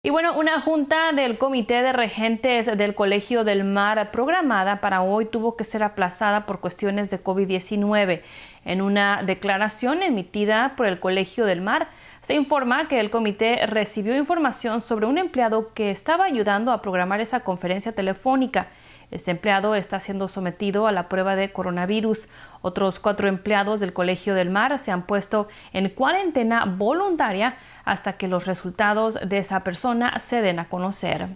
Y bueno, una junta del Comité de Regentes del Colegio del Mar programada para hoy tuvo que ser aplazada por cuestiones de COVID-19. En una declaración emitida por el Colegio del Mar, se informa que el comité recibió información sobre un empleado que estaba ayudando a programar esa conferencia telefónica. Este empleado está siendo sometido a la prueba de coronavirus. Otros cuatro empleados del Colegio del Mar se han puesto en cuarentena voluntaria hasta que los resultados de esa persona se den a conocer.